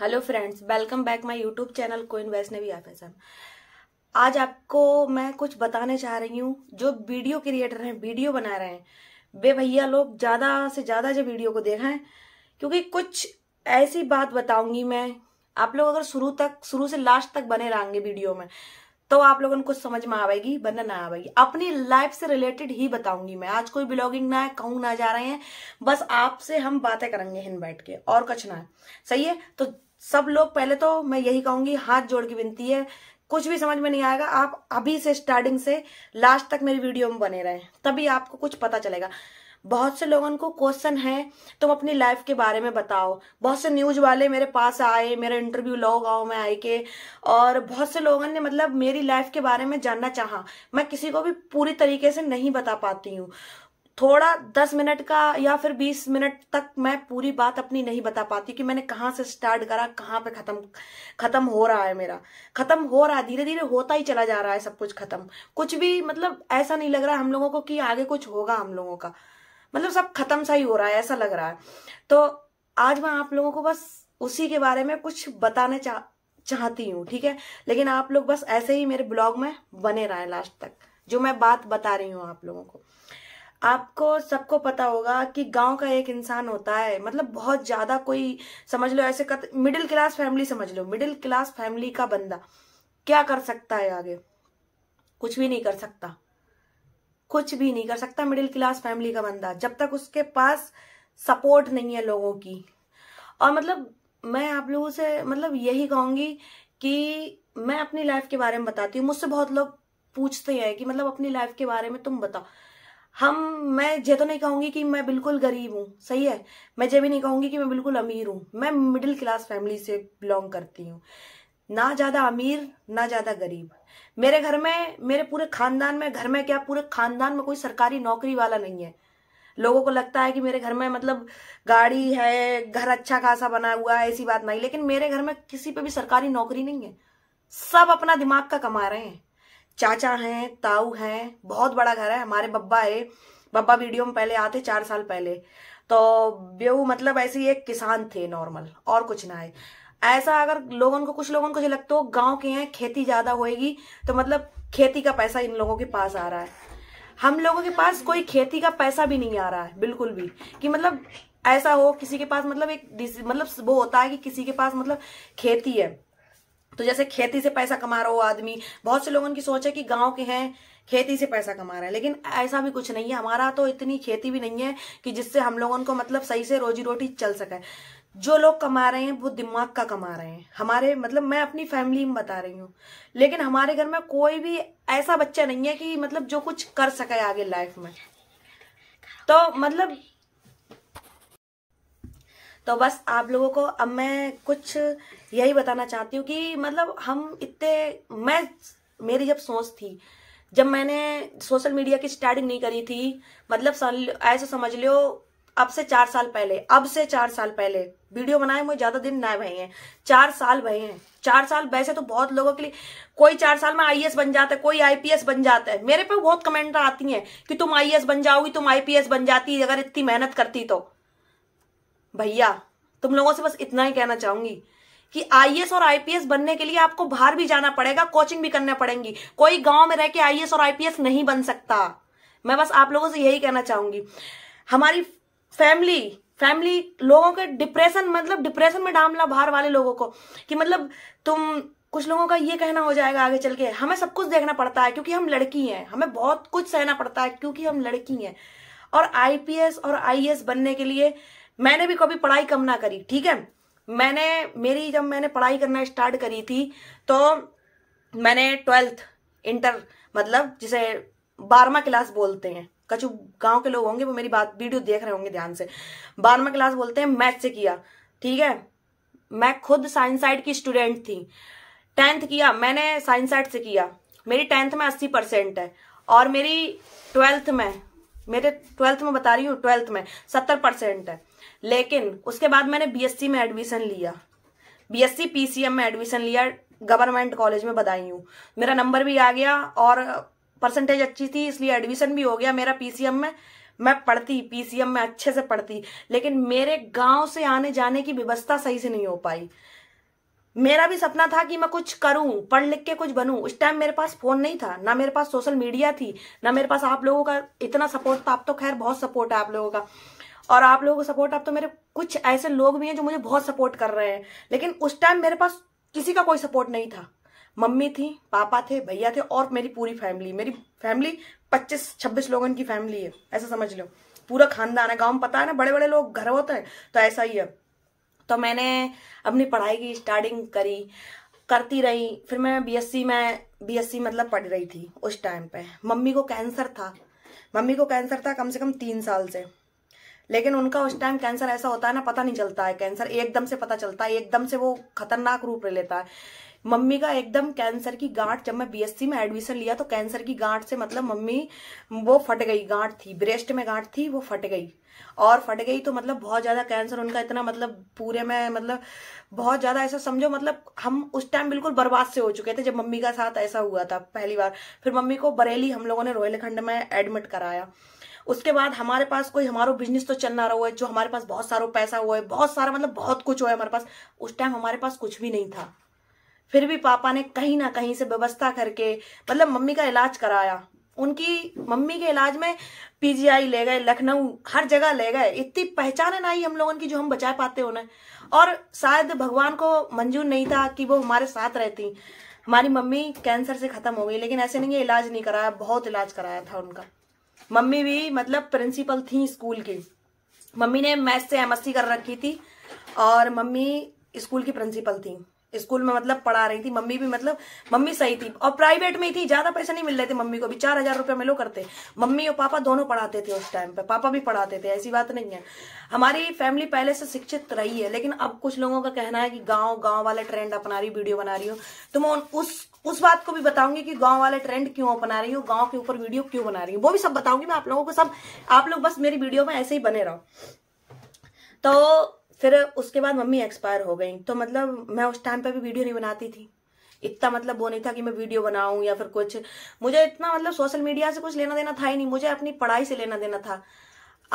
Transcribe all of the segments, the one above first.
Hello friends welcome back my YouTube channel कोइन Vaishnavi FSM आज आपको मैं कुछ बताने चाह रही हूँ जो वीडियो क्रिएटर हैं वीडियो बना रहे हैं वे भैया लोग ज़्यादा से ज़्यादा जो वीडियो को देख रहे हैं क्योंकि कुछ ऐसी बात बताऊंगी मैं आप लोग अगर शुरू तक शुरू से लास्ट तक बने रहेंगे वीडियो में तो आप लोगों कुछ समझ में आवेगी बनना ना आवेगी अपनी लाइफ से रिलेटेड ही बताऊंगी मैं आज कोई ब्लॉगिंग ना है कहूँ ना जा रहे हैं बस आपसे हम बातें करेंगे हिन बैठ के और कुछ ना है सही है तो सब लोग पहले तो मैं यही कहूंगी हाथ जोड़ के विनती है कुछ भी समझ में नहीं आएगा आप अभी से स्टार्टिंग से लास्ट तक मेरी वीडियो में बने रहे तभी आपको कुछ पता चलेगा बहुत से लोगों को क्वेश्चन है तुम अपनी लाइफ के बारे में बताओ बहुत से न्यूज वाले मेरे पास आए मेरा इंटरव्यू लो गाओ मैं आई के और बहुत से लोगों ने मतलब मेरी लाइफ के बारे में जानना चाहा मैं किसी को भी पूरी तरीके से नहीं बता पाती हूँ थोड़ा दस मिनट का या फिर बीस मिनट तक मैं पूरी बात अपनी नहीं बता पाती कि मैंने कहाँ से स्टार्ट करा कहाँ पे खत्म खत्म हो रहा है मेरा खत्म हो रहा है धीरे धीरे होता ही चला जा रहा है सब कुछ खत्म कुछ भी मतलब ऐसा नहीं लग रहा हम लोगों को कि आगे कुछ होगा हम लोगों का मतलब सब खत्म सा ही हो रहा है ऐसा लग रहा है तो आज मैं आप लोगों को बस उसी के बारे में कुछ बताने चाह चाहती हूँ ठीक है लेकिन आप लोग बस ऐसे ही मेरे ब्लॉग में बने रहें लास्ट तक जो मैं बात बता रही हूँ आप लोगों को आपको सबको पता होगा कि गांव का एक इंसान होता है मतलब बहुत ज्यादा कोई समझ लो ऐसे मिडिल क्लास फैमिली समझ लो मिडिल क्लास फैमिली का बंदा क्या कर सकता है आगे कुछ भी नहीं कर सकता कुछ भी नहीं कर सकता मिडिल क्लास फैमिली का बंदा जब तक उसके पास सपोर्ट नहीं है लोगों की और मतलब मैं आप लोगों से मतलब यही कहूंगी कि मैं अपनी लाइफ के बारे में बताती हूँ मुझसे बहुत लोग पूछते हैं कि मतलब अपनी लाइफ के बारे में तुम बताओ हम मैं ये तो नहीं कहूंगी कि मैं बिल्कुल गरीब हूँ सही है मैं ये भी नहीं कहूंगी कि मैं बिल्कुल अमीर हूँ मैं मिडिल क्लास फैमिली से बिलोंग करती हूँ ना ज़्यादा अमीर ना ज़्यादा गरीब मेरे घर में मेरे पूरे खानदान में घर में क्या पूरे खानदान में कोई सरकारी नौकरी वाला नहीं है लोगों को लगता है कि मेरे घर में मतलब गाड़ी है घर अच्छा खासा बना हुआ है ऐसी बात नहीं लेकिन मेरे घर में किसी पे भी सरकारी नौकरी नहीं है सब अपना दिमाग का कमा रहे हैं चाचा हैं ताऊ हैं बहुत बड़ा घर है हमारे बब्बा है बब्बा वीडियो में पहले आते चार साल पहले तो बेहू मतलब ऐसे ही एक किसान थे नॉर्मल और कुछ ना है ऐसा अगर लोगों को कुछ लोगों को जो लगता हो गांव के हैं खेती ज्यादा होएगी तो मतलब खेती का पैसा इन लोगों के पास आ रहा है हम लोगों के पास कोई खेती का पैसा भी नहीं आ रहा है बिल्कुल भी कि मतलब ऐसा हो किसी के पास मतलब एक मतलब वो होता है कि किसी के पास मतलब खेती है तो जैसे खेती से पैसा कमा रहा हो आदमी बहुत से लोगों की सोच है कि गांव के हैं खेती से पैसा कमा रहे हैं लेकिन ऐसा भी कुछ नहीं है हमारा तो इतनी खेती भी नहीं है कि जिससे हम लोगों को मतलब सही से रोजी रोटी चल सके जो लोग कमा रहे हैं वो दिमाग का कमा रहे हैं हमारे मतलब मैं अपनी फैमिली में बता रही हूँ लेकिन हमारे घर में कोई भी ऐसा बच्चा नहीं है कि मतलब जो कुछ कर सके आगे लाइफ में तो मतलब तो बस आप लोगों को अब मैं कुछ यही बताना चाहती हूँ कि मतलब हम इतने मैं मेरी जब सोच थी जब मैंने सोशल मीडिया की स्टार्टिंग नहीं करी थी मतलब ऐसे समझ लियो अब से चार साल पहले अब से चार साल पहले वीडियो बनाए मुझे ज्यादा दिन ना भाई हैं चार साल भाई हैं चार साल वैसे तो बहुत लोगों के लिए कोई चार साल में आईएएस बन जाता है कोई आईपीएस बन जाता है मेरे पे बहुत कमेंट आती हैं कि तुम आईएएस बन जाओगी तुम आईपीएस बन जाती अगर इतनी मेहनत करती तो भैया तुम लोगों से बस इतना ही कहना चाहूंगी कि आईएएस और आईपीएस बनने के लिए आपको बाहर भी जाना पड़ेगा कोचिंग भी करना पड़ेगी कोई गांव में रह के आईएएस और आईपीएस नहीं बन सकता मैं बस आप लोगों से यही कहना चाहूंगी हमारी फैमिली फैमिली लोगों के डिप्रेशन मतलब डिप्रेशन में डामला बाहर वाले लोगों को कि मतलब तुम कुछ लोगों का ये कहना हो जाएगा आगे चल के हमें सब कुछ देखना पड़ता है क्योंकि हम लड़की हैं हमें बहुत कुछ सहना पड़ता है क्योंकि हम लड़की हैं और आईपीएस और आईएएस बनने के लिए मैंने भी कभी पढ़ाई कम ना करी ठीक है मैंने मेरी जब मैंने पढ़ाई करना स्टार्ट करी थी तो मैंने ट्वेल्थ इंटर मतलब जिसे बारहवा क्लास बोलते हैं कछु गांव के लोग होंगे वो मेरी बात वीडियो देख रहे होंगे ध्यान से बारहवा क्लास बोलते हैं मैथ से किया ठीक है मैं खुद साइंस साइड की स्टूडेंट थी टेंथ किया मैंने साइंस साइड से किया मेरी टेंथ में अस्सी परसेंट है और मेरी ट्वेल्थ में मेरे ट्वेल्थ में बता रही हूँ ट्वेल्थ में सत्तर परसेंट है लेकिन उसके बाद मैंने बी में एडमिशन लिया बी पीसीएम में एडमिशन लिया गवर्नमेंट कॉलेज में बधाई हूँ मेरा नंबर भी आ गया और परसेंटेज अच्छी थी इसलिए एडमिशन भी हो गया मेरा पीसीएम में मैं पढ़ती पीसीएम में अच्छे से पढ़ती लेकिन मेरे गांव से आने जाने की व्यवस्था सही से नहीं हो पाई मेरा भी सपना था कि मैं कुछ करूं पढ़ लिख के कुछ बनूं उस टाइम मेरे पास फोन नहीं था ना मेरे पास सोशल मीडिया थी ना मेरे पास आप लोगों का इतना सपोर्ट था आप तो खैर बहुत सपोर्ट है आप लोगों का और आप लोगों को सपोर्ट आप तो मेरे कुछ ऐसे लोग भी हैं जो मुझे बहुत सपोर्ट कर रहे हैं लेकिन उस टाइम मेरे पास किसी का कोई सपोर्ट नहीं था मम्मी थी पापा थे भैया थे और मेरी पूरी फैमिली मेरी फैमिली पच्चीस छब्बीस लोगों की फैमिली है ऐसा समझ लो पूरा खानदान है गाँव में पता है ना बड़े बड़े लोग घर होते हैं तो ऐसा ही है तो मैंने अपनी पढ़ाई की स्टार्टिंग करी करती रही फिर मैं बीएससी में बीएससी मतलब पढ़ रही थी उस टाइम पे मम्मी को कैंसर था मम्मी को कैंसर था कम से कम तीन साल से लेकिन उनका उस टाइम कैंसर ऐसा होता है ना पता नहीं चलता है कैंसर एकदम से पता चलता है एकदम से वो खतरनाक रूप ले लेता है मम्मी का एकदम कैंसर की गांठ जब मैं बीएससी में एडमिशन लिया तो कैंसर की गांठ से मतलब मम्मी वो फट गई गांठ थी ब्रेस्ट में गांठ थी वो फट गई और फट गई तो मतलब बहुत ज्यादा कैंसर उनका इतना मतलब पूरे में मतलब बहुत ज्यादा ऐसा समझो मतलब हम उस टाइम बिल्कुल बर्बाद से हो चुके थे जब मम्मी का साथ ऐसा हुआ था पहली बार फिर मम्मी को बरेली हम लोगों ने रोहिलखंड में एडमिट कराया उसके बाद हमारे पास कोई हमारा बिजनेस तो चलना रहा है जो हमारे पास बहुत सारा पैसा हुआ है बहुत सारा मतलब बहुत कुछ हुआ है हमारे पास उस टाइम हमारे पास कुछ भी नहीं था फिर भी पापा ने कहीं ना कहीं से व्यवस्था करके मतलब मम्मी का इलाज कराया उनकी मम्मी के इलाज में पीजीआई ले गए लखनऊ हर जगह ले गए इतनी पहचान है ना ही हम लोगों की जो हम बचा पाते उन्हें और शायद भगवान को मंजूर नहीं था कि वो हमारे साथ रहती हमारी मम्मी कैंसर से खत्म हो गई लेकिन ऐसे नहीं है इलाज नहीं कराया बहुत इलाज कराया था उनका मम्मी भी मतलब प्रिंसिपल थी स्कूल की मम्मी ने मैथ से एमएससी कर रखी थी और मम्मी स्कूल की प्रिंसिपल थी स्कूल में मतलब पढ़ा रही थी मम्मी भी मतलब मम्मी सही थी और प्राइवेट में ही थी ज्यादा पैसे नहीं मिल रहे थे मम्मी को भी चार हजार रुपया मिलो करते मम्मी और पापा दोनों पढ़ाते थे उस टाइम पे पापा भी पढ़ाते थे ऐसी बात नहीं है हमारी फैमिली पहले से शिक्षित रही है लेकिन अब कुछ लोगों का कहना है कि गाँव गाँव वाले ट्रेंड अपना रही वीडियो बना रही हूँ तो मैं उस उस बात को भी बताऊंगी कि गांव वाले ट्रेंड क्यों अपना रही हूँ गांव के ऊपर वीडियो क्यों बना रही हूँ वो भी सब बताऊंगी मैं आप लोगों को सब आप लोग बस मेरी वीडियो में ऐसे ही बने रहो तो फिर उसके बाद मम्मी एक्सपायर हो गई तो मतलब मैं उस टाइम पे भी वीडियो नहीं बनाती थी इतना मतलब वो नहीं था कि मैं वीडियो बनाऊं या फिर कुछ मुझे इतना मतलब सोशल मीडिया से कुछ लेना देना था ही नहीं मुझे अपनी पढ़ाई से लेना देना था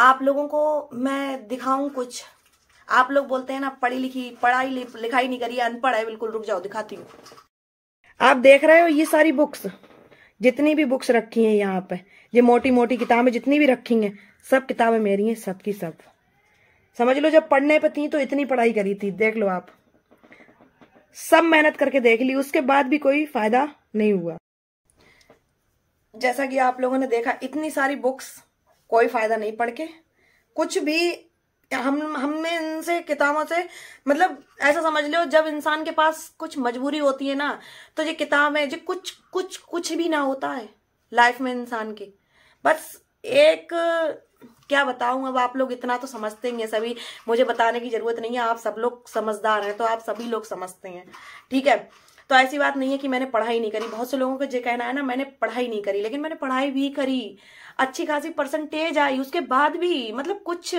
आप लोगों को मैं दिखाऊं कुछ आप लोग बोलते हैं ना पढ़ी लिखी पढ़ाई लिखाई नहीं करी अनपढ़ है बिल्कुल रुक जाओ दिखाती हूँ आप देख रहे हो ये सारी बुक्स जितनी भी बुक्स रखी हैं यहाँ पे ये मोटी मोटी किताबें जितनी भी रखी हैं सब किताबें मेरी हैं सबकी सब, की सब। समझ लो जब पढ़ने पे थी तो इतनी पढ़ाई करी थी देख लो आप सब मेहनत करके देख ली उसके बाद भी कोई फायदा नहीं हुआ जैसा कि आप लोगों ने देखा इतनी सारी बुक्स कोई फायदा नहीं पढ़ के कुछ भी हम हमने इनसे किताबों से मतलब ऐसा समझ लो जब इंसान के पास कुछ मजबूरी होती है ना तो ये किताब है जो कुछ कुछ कुछ भी ना होता है लाइफ में इंसान के बस एक क्या बताऊं अब आप लोग इतना तो समझते ही हैं सभी मुझे बताने की जरूरत नहीं है आप सब लोग समझदार हैं तो आप सभी लोग समझते हैं ठीक है तो ऐसी बात नहीं है कि मैंने पढ़ाई नहीं करी बहुत से लोगों का जो कहना है ना मैंने पढ़ाई नहीं करी लेकिन मैंने पढ़ाई भी करी अच्छी खासी परसेंटेज आई उसके बाद भी मतलब कुछ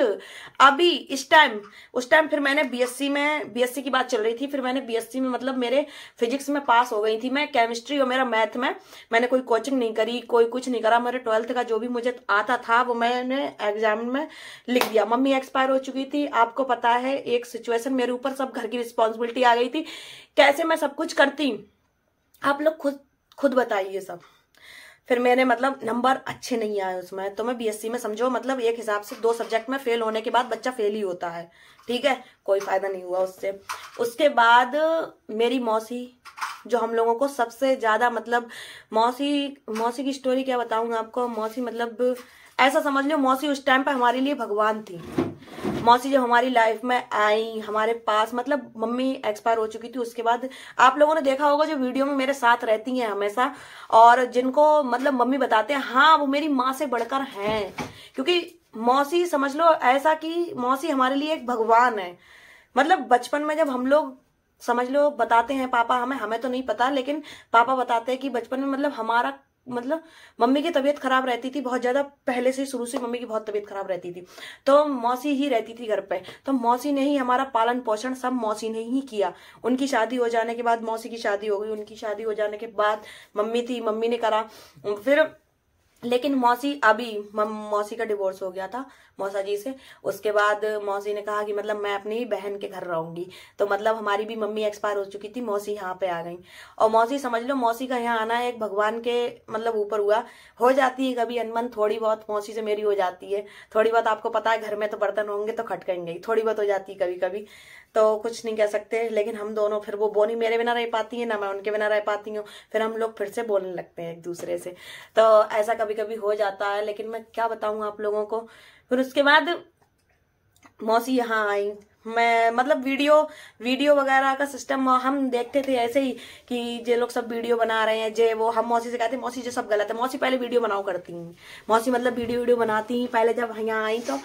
अभी इस टाइम उस टाइम फिर मैंने बीएससी में बीएससी की बात चल रही थी फिर मैंने बीएससी में मतलब मेरे फिजिक्स में पास हो गई थी मैं केमिस्ट्री और मेरा मैथ में मैंने कोई कोचिंग नहीं करी कोई कुछ नहीं करा मेरे ट्वेल्थ का जो भी मुझे आता था वो मैंने एग्जाम में लिख दिया मम्मी एक्सपायर हो चुकी थी आपको पता है एक सिचुएशन मेरे ऊपर सब घर की रिस्पॉन्सिबिलिटी आ गई थी कैसे मैं सब कुछ करती आप लोग खुद खुद बताइए सब फिर मेरे मतलब नंबर अच्छे नहीं आए उसमें तो मैं बीएससी में समझो मतलब एक हिसाब से दो सब्जेक्ट में फेल होने के बाद बच्चा फेल ही होता है ठीक है कोई फायदा नहीं हुआ उससे उसके बाद मेरी मौसी जो हम लोगों को सबसे ज्यादा मतलब मौसी मौसी की स्टोरी क्या बताऊंगा आपको मौसी मतलब ऐसा समझ लो मौसी उस टाइम पर हमारे लिए भगवान थी मौसी जब हमारी लाइफ में आई हमारे पास मतलब मम्मी एक्सपायर हो चुकी थी उसके बाद आप लोगों ने देखा होगा जो वीडियो में मेरे साथ रहती हैं हमेशा और जिनको मतलब मम्मी बताते हैं हाँ वो मेरी माँ से बढ़कर हैं क्योंकि मौसी समझ लो ऐसा कि मौसी हमारे लिए एक भगवान है मतलब बचपन में जब हम लोग समझ लो बताते हैं पापा हमें हमें तो नहीं पता लेकिन पापा बताते हैं कि बचपन में मतलब हमारा मतलब मम्मी की तबीयत खराब रहती थी बहुत ज्यादा पहले से शुरू से मम्मी की बहुत तबीयत खराब रहती थी तो मौसी ही रहती थी घर पे तो मौसी ने ही हमारा पालन पोषण सब मौसी ने ही किया उनकी शादी हो जाने के बाद मौसी की शादी हो गई उनकी शादी हो जाने के बाद मम्मी थी मम्मी ने करा फिर लेकिन मौसी अभी मौसी का डिवोर्स हो गया था मौसा जी से उसके बाद मौसी ने कहा कि मतलब मैं अपनी ही बहन के घर रहूंगी तो मतलब हमारी भी मम्मी एक्सपायर हो चुकी थी मौसी यहाँ पे आ गई और मौसी समझ लो मौसी का यहाँ आना एक भगवान के मतलब ऊपर हुआ हो जाती है कभी अनमन थोड़ी बहुत मौसी से मेरी हो जाती है थोड़ी बहुत आपको पता है घर में तो बर्तन होंगे तो खटकेंगे थोड़ी बहुत हो जाती है कभी कभी तो कुछ नहीं कह सकते लेकिन हम दोनों फिर वो बोनी मेरे बिना रह पाती है ना मैं उनके बिना रह पाती हूँ फिर हम लोग फिर से बोलने लगते हैं एक दूसरे से तो ऐसा कभी कभी हो जाता है लेकिन मैं क्या बताऊँ आप लोगों को फिर उसके बाद मौसी यहाँ आई मैं मतलब वीडियो वीडियो वगैरह का सिस्टम हम देखते थे ऐसे ही कि जे लोग सब वीडियो बना रहे हैं जे वो हम मौसी से कहते मौसी जो सब गलत है मौसी पहले वीडियो बनाओ करती हैं मौसी मतलब वीडियो वीडियो बनाती हैं पहले जब यहाँ आई तो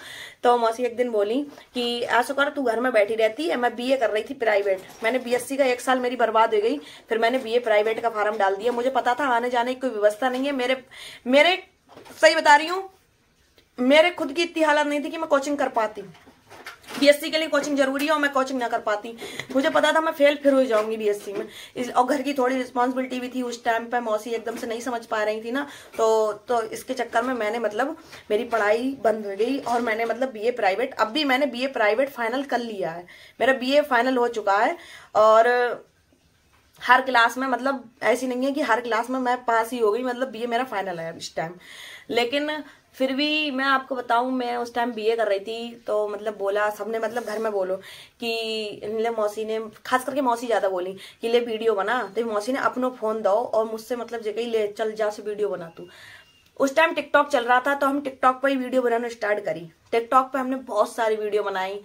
तो मौसी एक दिन बोली कि ऐसा कर तू घर में बैठी रहती है मैं बी कर रही थी प्राइवेट मैंने बी का एक साल मेरी बर्बाद हो गई फिर मैंने बी प्राइवेट का फार्म डाल दिया मुझे पता था आने जाने की कोई व्यवस्था नहीं है मेरे मेरे सही बता रही हूँ मेरे खुद की इतनी हालत नहीं थी कि मैं कोचिंग कर पाती बीएससी के लिए कोचिंग जरूरी है और मैं कोचिंग ना कर पाती मुझे पता था मैं फेल फिर हो जाऊंगी बीएससी में इस और घर की थोड़ी रिस्पॉन्सिबिलिटी भी थी उस टाइम पर मौसी एकदम से नहीं समझ पा रही थी ना तो तो इसके चक्कर में मैंने मतलब मेरी पढ़ाई बंद हो गई और मैंने मतलब बी प्राइवेट अब भी मैंने बी प्राइवेट फाइनल कर लिया है मेरा बी फाइनल हो चुका है और हर क्लास में मतलब ऐसी नहीं है कि हर क्लास में मैं पास ही हो गई मतलब बी मेरा फाइनल है इस टाइम लेकिन फिर भी मैं आपको बताऊं मैं उस टाइम बीए कर रही थी तो मतलब बोला सबने मतलब घर में बोलो कि ले मौसी ने खास करके मौसी ज़्यादा बोली कि ले वीडियो बना तो मौसी ने अपनो फ़ोन दो और मुझसे मतलब जगह ले चल जा से वीडियो बना तू उस टाइम टिकटॉक चल रहा था तो हम टिकटॉक पर ही वीडियो बनाना स्टार्ट करी टिकटॉक पर हमने बहुत सारी वीडियो बनाई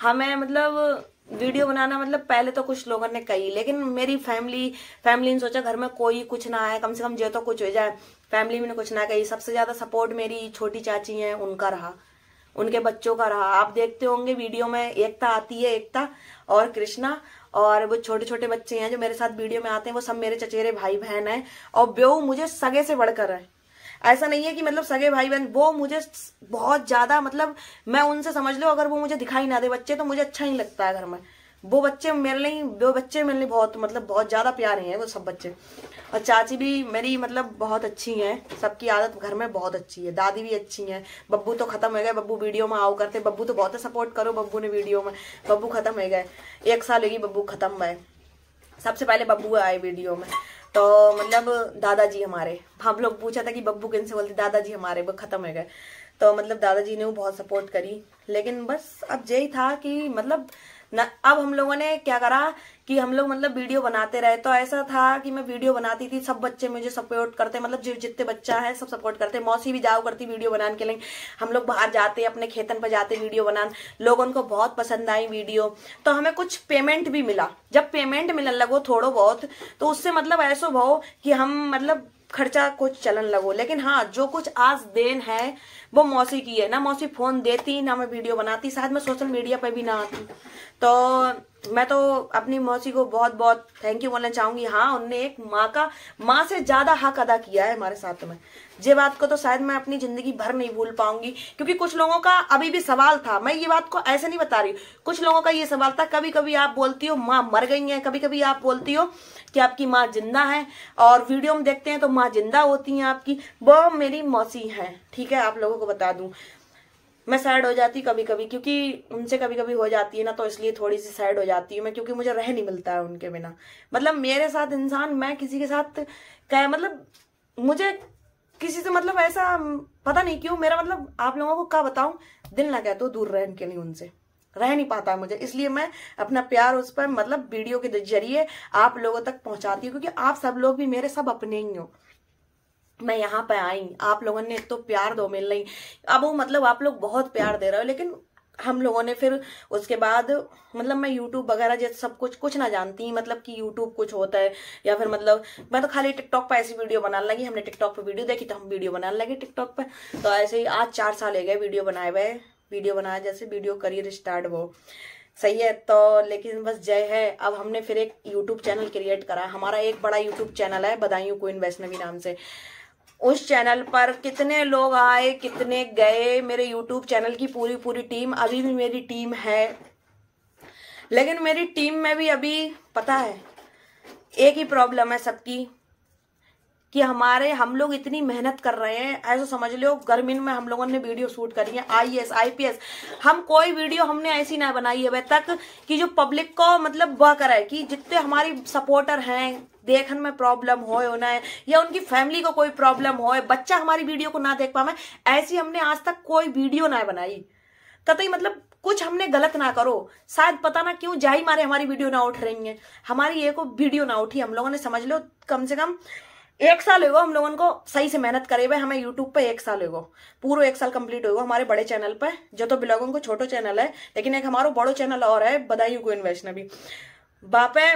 हमें मतलब वीडियो बनाना मतलब पहले तो कुछ लोगों ने कही लेकिन मेरी फैमिली फैमिली ने सोचा घर में कोई कुछ ना आए कम से कम जो तो कुछ हो जाए फैमिली में कुछ ना कही सबसे ज़्यादा सपोर्ट मेरी छोटी चाची है उनका रहा उनके बच्चों का रहा आप देखते होंगे वीडियो में एकता आती है एकता और कृष्णा और वो छोटे छोटे बच्चे हैं जो मेरे साथ वीडियो में आते हैं वो सब मेरे चचेरे भाई बहन हैं और बेऊ मुझे सगे से बढ़कर है ऐसा नहीं है कि मतलब सगे भाई बहन वो मुझे बहुत ज्यादा मतलब मैं उनसे समझ लो अगर वो मुझे दिखाई ना दे बच्चे तो मुझे अच्छा नहीं लगता है घर में वो बच्चे मेरे लिए वो बच्चे मेरे लिए बहुत मतलब बहुत ज़्यादा प्यारे हैं वो सब बच्चे और चाची भी मेरी मतलब बहुत अच्छी हैं सबकी आदत घर में बहुत अच्छी है दादी भी अच्छी हैं बब्बू तो ख़त्म हो गए बब्बू वीडियो में आओ करते बब्बू तो बहुत सपोर्ट करो बब्बू ने वीडियो में बब्बू ख़त्म हो गए एक साल होगी बब्बू ख़त्म हुए सबसे पहले बब्बू आए वीडियो में तो मतलब दादाजी हमारे हम लोग पूछा था कि बब्बू किन से बोलते दादाजी हमारे वो ख़त्म हो गए तो मतलब दादाजी ने वो बहुत सपोर्ट करी लेकिन बस अब यही था कि मतलब ना अब हम लोगों ने क्या करा कि हम लोग मतलब वीडियो बनाते रहे तो ऐसा था कि मैं वीडियो बनाती थी सब बच्चे मुझे सपोर्ट करते मतलब जो जितने बच्चा है सब सपोर्ट करते मौसी भी जाओ करती वीडियो बनाने के लिए हम लोग बाहर जाते अपने खेतन पर जाते वीडियो बनाने लोगों को बहुत पसंद आई वीडियो तो हमें कुछ पेमेंट भी मिला जब पेमेंट मिलने लगो थोड़ो बहुत तो उससे मतलब ऐसा भाव कि हम मतलब खर्चा कुछ चलन लगो लेकिन हाँ जो कुछ आज देन है वो मौसी की है ना मौसी फोन देती ना मैं वीडियो बनाती शायद मैं सोशल मीडिया पर भी ना आती तो मैं तो अपनी मौसी को बहुत बहुत थैंक यू बोलना चाहूंगी हाँ उनने एक माँ का माँ से ज्यादा हक अदा किया है हमारे साथ में ये बात को तो शायद मैं अपनी जिंदगी भर नहीं भूल पाऊंगी क्योंकि कुछ लोगों का अभी भी सवाल था मैं ये बात को ऐसे नहीं बता रही हूँ कुछ लोगों का ये सवाल था कभी कभी आप बोलती हो माँ मर गई है कभी कभी आप बोलती हो कि आपकी माँ जिंदा है और वीडियो में देखते हैं तो माँ जिंदा होती है आपकी वो मेरी मौसी है ठीक है आप लोगों को बता दू मैं सैड हो जाती कभी कभी क्योंकि उनसे कभी कभी हो जाती है ना तो इसलिए थोड़ी सी सैड हो जाती हूँ मैं क्योंकि मुझे रह नहीं मिलता है उनके बिना मतलब मेरे साथ इंसान मैं किसी के साथ कह मतलब मुझे किसी से मतलब ऐसा पता नहीं क्यों मेरा मतलब आप लोगों को क्या बताऊं दिल ना कहते हो तो दूर रह के लिए उनसे रह नहीं पाता मुझे इसलिए मैं अपना प्यार उस पर मतलब वीडियो के जरिए आप लोगों तक पहुंचाती हूँ क्योंकि आप सब लोग भी मेरे सब अपने ही हो मैं यहाँ पे आई आप लोगों ने तो प्यार दो मिल रही अब वो मतलब आप लोग बहुत प्यार दे रहे हो लेकिन हम लोगों ने फिर उसके बाद मतलब मैं यूट्यूब वगैरह जैसे सब कुछ कुछ ना जानती मतलब कि यूट्यूब कुछ होता है या फिर मतलब मैं तो खाली टिकटॉक पर ऐसी वीडियो बनाने लगी हमने टिकटॉक पर वीडियो देखी तो हम वीडियो बनाने लगे टिकटॉक पर तो ऐसे ही आज चार साल हो गए वीडियो बनाए हुए वीडियो बनाया जैसे वीडियो करियर स्टार्ट वो सही है तो लेकिन बस जय है अब हमने फिर एक यूट्यूब चैनल क्रिएट करा हमारा एक बड़ा यूट्यूब चैनल है बदायूं को वैष्णवी नाम से उस चैनल पर कितने लोग आए कितने गए मेरे यूट्यूब चैनल की पूरी पूरी टीम अभी भी मेरी टीम है लेकिन मेरी टीम में भी अभी पता है एक ही प्रॉब्लम है सबकी कि हमारे हम लोग इतनी मेहनत कर रहे हैं ऐसा समझ लो गर्मी में हम लोगों ने वीडियो शूट करी है I S I P S हम कोई वीडियो हमने ऐसी ना बनाई है अब तक कि जो पब्लिक को मतलब वह कराए कि जितने हमारी सपोर्टर हैं देखने में प्रॉब्लम हो होना है या उनकी फैमिली को कोई प्रॉब्लम हो बच्चा हमारी वीडियो को ना देख मैं ऐसी हमने आज तक कोई वीडियो ना बनाई कतई मतलब कुछ हमने गलत ना करो शायद पता ना क्यों जाई मारे हमारी वीडियो ना उठ रही है हमारी ये को वीडियो ना उठी हम लोगों ने समझ लो कम से कम एक साल होगा हम लोगों को सही से मेहनत करे हुए हमें यूट्यूब पे एक साल होगा पूरा एक साल कंप्लीट होगा हमारे बड़े चैनल पे जो तो ब्लॉगों को छोटो चैनल है लेकिन एक हमारो बड़ो चैनल और है बधाई को इन्वेस्ट ने भी बापे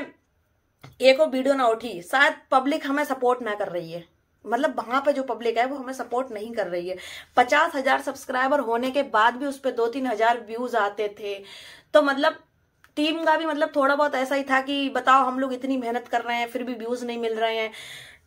एक और वीडियो ना उठी शायद पब्लिक हमें सपोर्ट ना कर रही है मतलब वहां पे जो पब्लिक है वो हमें सपोर्ट नहीं कर रही है पचास हजार सब्सक्राइबर होने के बाद भी उस पर दो तीन हजार व्यूज आते थे तो मतलब टीम का भी मतलब थोड़ा बहुत ऐसा ही था कि बताओ हम लोग इतनी मेहनत कर रहे हैं फिर भी व्यूज नहीं मिल रहे हैं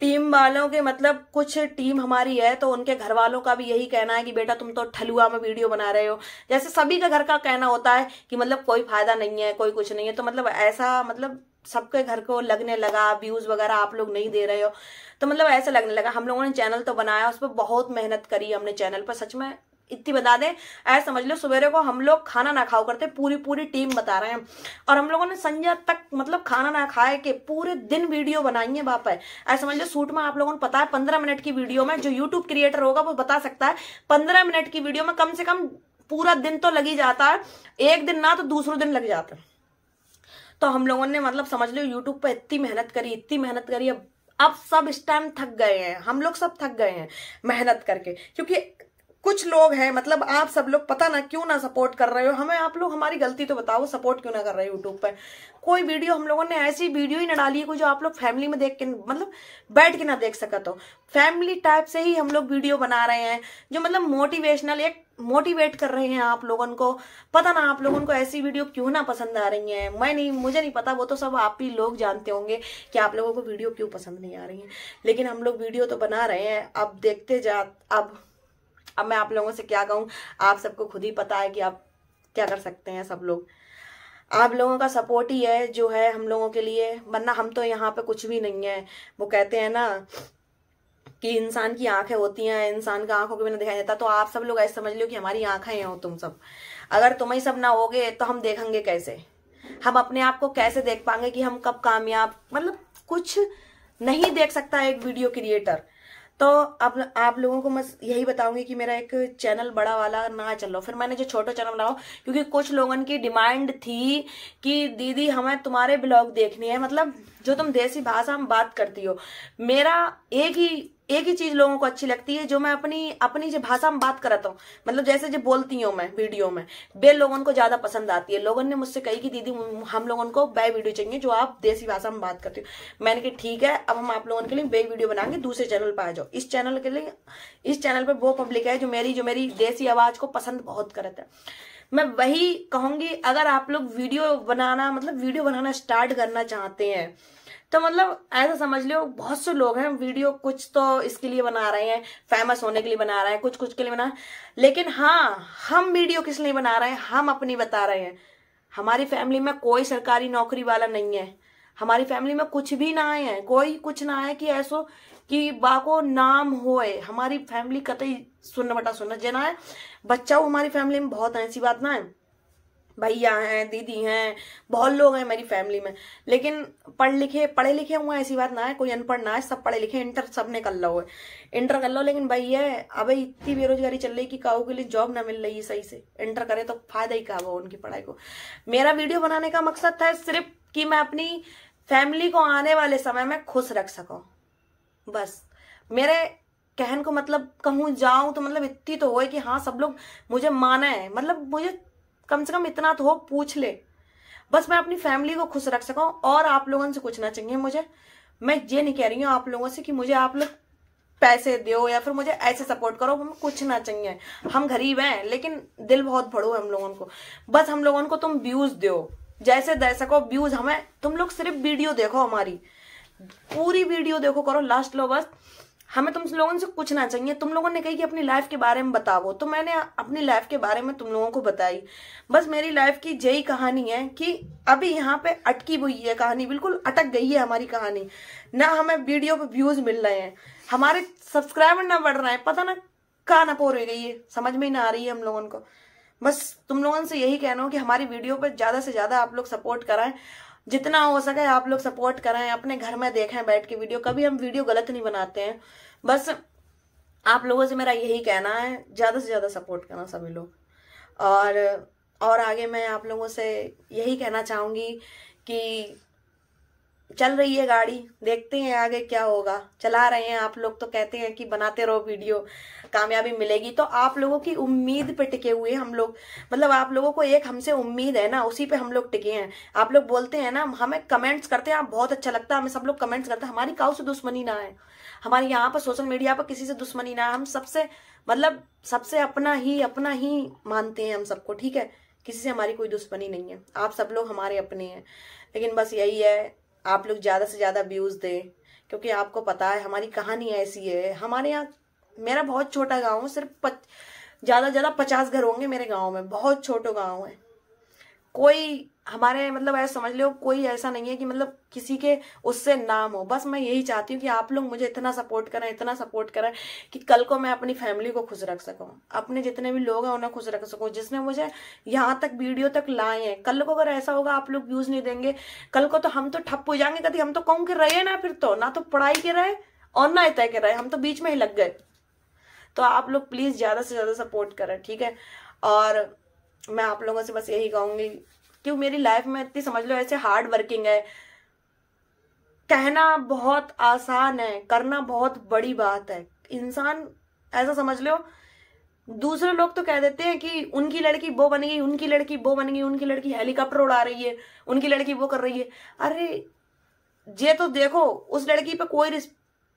टीम वालों के मतलब कुछ टीम हमारी है तो उनके घर वालों का भी यही कहना है कि बेटा तुम तो ठलुआ में वीडियो बना रहे हो जैसे सभी का घर का कहना होता है कि मतलब कोई फायदा नहीं है कोई कुछ नहीं है तो मतलब ऐसा मतलब सबके घर को लगने लगा व्यूज वगैरह आप लोग नहीं दे रहे हो तो मतलब ऐसा लगने लगा हम लोगों ने चैनल तो बनाया उस पर बहुत मेहनत करी हमने चैनल पर सच में इतनी बता दें ऐसा समझ लो सवेरे को हम लोग खाना ना खाओ करते पूरी पूरी टीम बता रहे हैं और हम लोगों ने संजय तक मतलब खाना ना खाए के पूरे दिन वीडियो बनाई है बाप है ऐसा समझ लो सूट में आप लोगों को पता है पंद्रह मिनट की वीडियो में जो यूट्यूब क्रिएटर होगा वो बता सकता है पंद्रह मिनट की वीडियो में कम से कम पूरा दिन तो लगी जाता है एक दिन ना तो दूसरों दिन लग जाता है तो हम लोगों ने मतलब समझ लो यूट्यूब पर इतनी मेहनत करी इतनी मेहनत करी अब अब सब इस टाइम थक गए हैं हम लोग सब थक गए हैं मेहनत करके क्योंकि कुछ लोग हैं मतलब आप सब लोग पता ना क्यों ना सपोर्ट कर रहे हो हमें आप लोग हमारी गलती तो बताओ सपोर्ट क्यों ना कर रहे हो यूट्यूब पर कोई वीडियो हम लोगों ने ऐसी वीडियो ही ना डाली है कोई जो आप लोग फैमिली में देख के मतलब बैठ के ना देख सका तो फैमिली टाइप से ही हम लोग वीडियो बना रहे हैं जो मतलब मोटिवेशनल एक मोटिवेट कर रहे हैं आप लोगों को पता ना आप लोगों को ऐसी वीडियो क्यों ना पसंद आ रही है मैं नहीं मुझे नहीं पता वो तो सब आप ही लोग जानते होंगे कि आप लोगों को वीडियो क्यों पसंद नहीं आ रही है लेकिन हम लोग वीडियो तो बना रहे हैं अब देखते जा अब अब मैं आप लोगों से क्या कहूँ आप सबको खुद ही पता है कि आप क्या कर सकते हैं सब लोग आप लोगों का सपोर्ट ही है जो है हम लोगों के लिए वरना हम तो यहाँ पे कुछ भी नहीं है वो कहते हैं ना कि इंसान की आंखें होती हैं इंसान का आंखों के बिना दिखाई देता तो आप सब लोग ऐसे समझ लो कि हमारी आंखें हो तुम सब अगर तुम ही सब ना होगे तो हम देखेंगे कैसे हम अपने आप को कैसे देख पाएंगे कि हम कब कामयाब मतलब कुछ नहीं देख सकता एक वीडियो क्रिएटर तो अब आप लोगों को मैं यही बताऊंगी कि मेरा एक चैनल बड़ा वाला ना चलो फिर मैंने जो छोटा चैनल बनाओ क्योंकि कुछ लोगों की डिमांड थी कि दीदी हमें तुम्हारे ब्लॉग देखनी है मतलब जो तुम देसी भाषा में बात करती हो मेरा एक ही एक ही चीज लोगों को अच्छी लगती है जो मैं अपनी अपनी जो भाषा में बात करता हूँ मतलब जैसे जो बोलती हूँ मैं वीडियो में वे लोगों को ज्यादा पसंद आती है लोगों ने मुझसे कही कि दीदी हम लोगों को वे वीडियो चाहिए जो आप देसी भाषा में बात करती हो मैंने कहा ठीक है अब हम आप लोगों के लिए वे वीडियो बनाएंगे दूसरे चैनल पर आ जाओ इस चैनल के लिए इस चैनल पर वो पब्लिक है जो मेरी जो मेरी देसी आवाज को पसंद बहुत करता है मैं वही कहूंगी अगर आप लोग वीडियो बनाना मतलब वीडियो बनाना स्टार्ट करना चाहते हैं तो मतलब ऐसा समझ लो बहुत से लोग हैं वीडियो कुछ तो इसके लिए बना रहे हैं फेमस होने के लिए बना रहे हैं कुछ कुछ के लिए बना रहे लेकिन हाँ हम वीडियो किस लिए बना रहे हैं हम अपनी बता रहे हैं हमारी फैमिली में कोई सरकारी नौकरी वाला नहीं है हमारी फैमिली में कुछ भी ना आए हैं कोई कुछ ना आए कि ऐसो कि बाको नाम होए हमारी फैमिली कतई सुन बटा सुन जना है बच्चा हमारी फैमिली में बहुत ऐसी बात ना है भैया हैं दीदी हैं बहुत लोग हैं मेरी फैमिली में लेकिन पढ़ लिखे पढ़े लिखे हुए ऐसी बात ना है कोई अनपढ़ ना है सब पढ़े लिखे इंटर सब ने कर लो इंटर कर लो लेकिन भैया अबे इतनी बेरोजगारी चल रही कि काहू के लिए जॉब ना मिल रही है सही से इंटर करे तो फायदा ही कहा उनकी पढ़ाई को मेरा वीडियो बनाने का मकसद था सिर्फ कि मैं अपनी फैमिली को आने वाले समय में खुश रख सकूँ बस मेरे कहन को मतलब कहूँ जाऊं तो मतलब इतनी तो हो कि हाँ सब लोग मुझे माना है मतलब मुझे कम से कम इतना तो हो पूछ ले बस मैं अपनी फैमिली को खुश रख सका और आप लोगों से पूछना चाहिए मुझे मैं ये नहीं कह रही हूँ आप लोगों से कि मुझे आप लोग पैसे दो या फिर मुझे ऐसे सपोर्ट करो हमें कुछ ना चाहिए हम गरीब हैं लेकिन दिल बहुत बड़ो है हम लोगों को बस हम लोगों को तुम व्यूज दो जैसे दे सको व्यूज हमें तुम लोग सिर्फ वीडियो देखो हमारी पूरी वीडियो देखो करो लास्ट लो बस हमें तुम लोगों से कुछ ना चाहिए तुम लोगों ने कही कि अपनी लाइफ के बारे में बताओ तो मैंने अपनी लाइफ के बारे में तुम लोगों को बताई बस मेरी लाइफ की यही कहानी है कि अभी यहाँ पे अटकी हुई है कहानी बिल्कुल अटक गई है हमारी कहानी ना हमें वीडियो पे व्यूज मिल रहे हैं हमारे सब्सक्राइबर ना बढ़ रहे हैं पता ना कहा ना पोर हो गई है समझ में ही ना आ रही है हम लोगों को बस तुम लोगों से यही कहना हो कि हमारी वीडियो पर ज़्यादा से ज़्यादा आप लोग सपोर्ट कराएं जितना हो सके आप लोग सपोर्ट करें अपने घर में देखें बैठ के वीडियो कभी हम वीडियो गलत नहीं बनाते हैं बस आप लोगों से मेरा यही कहना है ज़्यादा से ज़्यादा सपोर्ट करना सभी लोग और और आगे मैं आप लोगों से यही कहना चाहूँगी कि चल रही है गाड़ी देखते हैं आगे क्या होगा चला रहे हैं आप लोग तो कहते हैं कि बनाते रहो वीडियो कामयाबी मिलेगी तो आप लोगों की उम्मीद पे टिके हुए हम लोग मतलब आप लोगों को एक हमसे उम्मीद है ना उसी पे हम लोग टिके हैं आप लोग बोलते हैं ना हमें कमेंट्स करते हैं आप बहुत अच्छा लगता है हमें सब लोग कमेंट्स करते हैं हमारी काउ से दुश्मनी ना है हमारे यहाँ पर सोशल मीडिया पर किसी से दुश्मनी ना है हम सबसे मतलब सबसे अपना ही अपना ही मानते हैं हम सबको ठीक है किसी से हमारी कोई दुश्मनी नहीं है आप सब लोग हमारे अपने हैं लेकिन बस यही है आप लोग ज़्यादा से ज़्यादा व्यूज़ दें क्योंकि आपको पता है हमारी कहानी ऐसी है हमारे यहाँ मेरा बहुत छोटा गाँव है सिर्फ ज़्यादा से ज़्यादा पचास घर होंगे मेरे गाँव में बहुत छोटा गाँव है कोई हमारे मतलब ऐसा समझ लो कोई ऐसा नहीं है कि मतलब किसी के उससे नाम हो बस मैं यही चाहती हूँ कि आप लोग मुझे इतना सपोर्ट करें इतना सपोर्ट करें कि कल को मैं अपनी फैमिली को खुश रख सकूँ अपने जितने भी लोग हैं उन्हें खुश रख सकूँ जिसने मुझे यहाँ तक वीडियो तक लाए हैं कल को अगर ऐसा होगा आप लोग व्यूज नहीं देंगे कल को तो हम तो ठप हो जाएंगे कभी हम तो कौन के रहे ना फिर तो ना तो पढ़ाई के रहे और ना तय के रहे हम तो बीच में ही लग गए तो आप लोग प्लीज़ ज़्यादा से ज़्यादा सपोर्ट करें ठीक है और मैं आप लोगों से बस यही कहूंगी कि मेरी लाइफ में इतनी समझ लो ऐसे हार्ड वर्किंग है कहना बहुत आसान है करना बहुत बड़ी बात है इंसान ऐसा समझ लो दूसरे लोग तो कह देते हैं कि उनकी लड़की वो बन गई उनकी लड़की वो बन गई उनकी लड़की हेलीकॉप्टर उड़ा रही है उनकी लड़की वो कर रही है अरे ये तो देखो उस लड़की पे कोई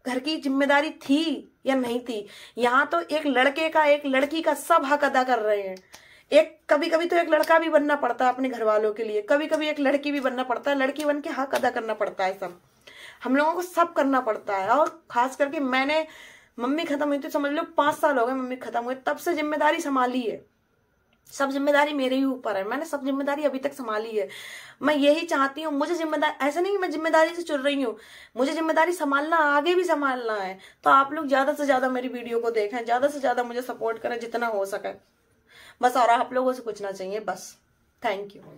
घर की जिम्मेदारी थी या नहीं थी यहाँ तो एक लड़के का एक लड़की का सब हक अदा कर रहे हैं एक कभी कभी तो एक लड़का भी बनना पड़ता है अपने घर वालों के लिए कभी कभी एक लड़की भी बनना पड़ता है लड़की बन के हक अदा करना पड़ता है सब हम लोगों को सब करना पड़ता है और खास करके मैंने मम्मी खत्म हुई तो समझ लो पाँच साल हो गए मम्मी खत्म हुई तब से जिम्मेदारी संभाली है सब जिम्मेदारी मेरे ही ऊपर है मैंने सब जिम्मेदारी अभी तक संभाली है मैं यही चाहती हूँ मुझे जिम्मेदारी ऐसा नहीं मैं जिम्मेदारी से चुन रही हूँ मुझे जिम्मेदारी संभालना आगे भी संभालना है तो आप लोग ज़्यादा से ज़्यादा मेरी वीडियो को देखें ज़्यादा से ज़्यादा मुझे सपोर्ट करें जितना हो सके बस और आप लोगों से पूछना चाहिए बस थैंक यू